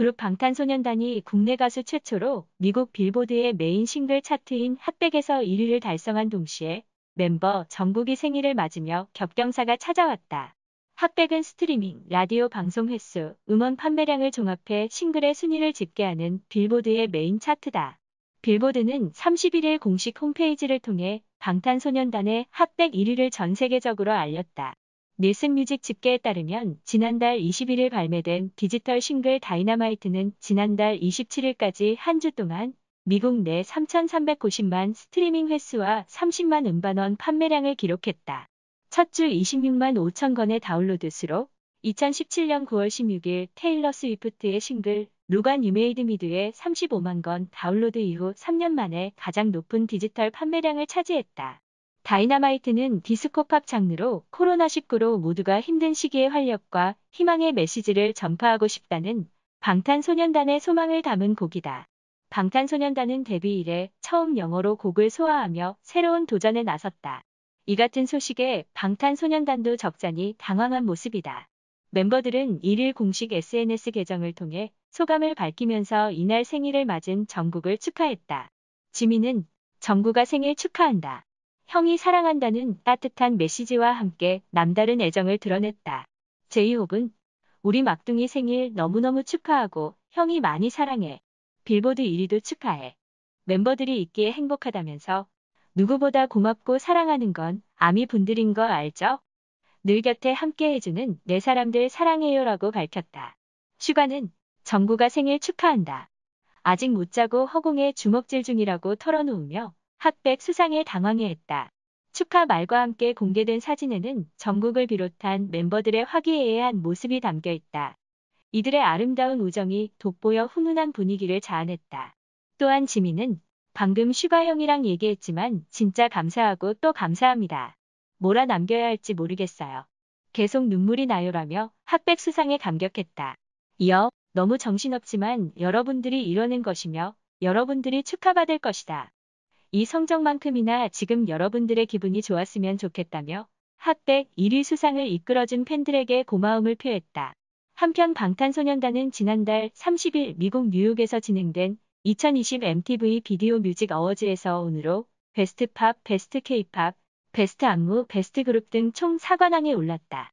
그룹 방탄소년단이 국내 가수 최초로 미국 빌보드의 메인 싱글 차트인 핫백에서 1위를 달성한 동시에 멤버 정국이 생일을 맞으며 겹경사가 찾아왔다. 핫백은 스트리밍, 라디오 방송 횟수, 음원 판매량을 종합해 싱글의 순위를 집계하는 빌보드의 메인 차트다. 빌보드는 31일 공식 홈페이지를 통해 방탄소년단의 핫백 1위를 전 세계적으로 알렸다. 닐슨 뮤직 집계에 따르면 지난달 21일 발매된 디지털 싱글 다이너마이트는 지난달 27일까지 한 주 동안 미국 내 3,390만 스트리밍 횟수와 30만 음반원 판매량을 기록했다. 첫 주 26만 5천 건의 다운로드 수로 2017년 9월 16일 테일러 스위프트의 싱글 루간 유메이드 미드의 35만 건 다운로드 이후 3년 만에 가장 높은 디지털 판매량을 차지했다. 다이나마이트는 디스코팝 장르로 코로나19로 모두가 힘든 시기의 활력과 희망의 메시지를 전파하고 싶다는 방탄소년단의 소망을 담은 곡이다. 방탄소년단은 데뷔 이래 처음 영어로 곡을 소화하며 새로운 도전에 나섰다. 이 같은 소식에 방탄소년단도 적잖이 당황한 모습이다. 멤버들은 1일 공식 SNS 계정을 통해 소감을 밝히면서 이날 생일을 맞은 정국을 축하했다. 지민은 정국아 생일 축하한다. 형이 사랑한다는 따뜻한 메시지와 함께 남다른 애정을 드러냈다. 제이홉은 우리 막둥이 생일 너무너무 축하하고 형이 많이 사랑해. 빌보드 1위도 축하해. 멤버들이 있기에 행복하다면서 누구보다 고맙고 사랑하는 건 아미 분들인 거 알죠? 늘 곁에 함께 해주는 내 사람들 사랑해요라고 밝혔다. 슈가는 정구가 생일 축하한다. 아직 못 자고 허공에 주먹질 중이라고 털어놓으며 학백 수상에 당황해했다. 축하 말과 함께 공개된 사진에는 정국을 비롯한 멤버들의 화기애애한 모습이 담겨 있다. 이들의 아름다운 우정이 돋보여 훈훈한 분위기를 자아냈다. 또한 지민은 방금 슈가 형이랑 얘기했지만 진짜 감사하고 또 감사합니다. 뭐라 남겨야 할지 모르겠어요. 계속 눈물이 나요라며 핫백 수상에 감격했다. 이어 너무 정신없지만 여러분들이 이러는 것이며 여러분들이 축하받을 것이다. 이 성적만큼이나 지금 여러분들의 기분이 좋았으면 좋겠다며 핫백 1위 수상을 이끌어준 팬들에게 고마움을 표했다. 한편 방탄소년단은 지난달 30일 미국 뉴욕에서 진행된 2020 MTV 비디오 뮤직 어워즈에서 오늘로 베스트 팝, 베스트 케이팝, 베스트 안무, 베스트 그룹 등 총 4관왕에 올랐다.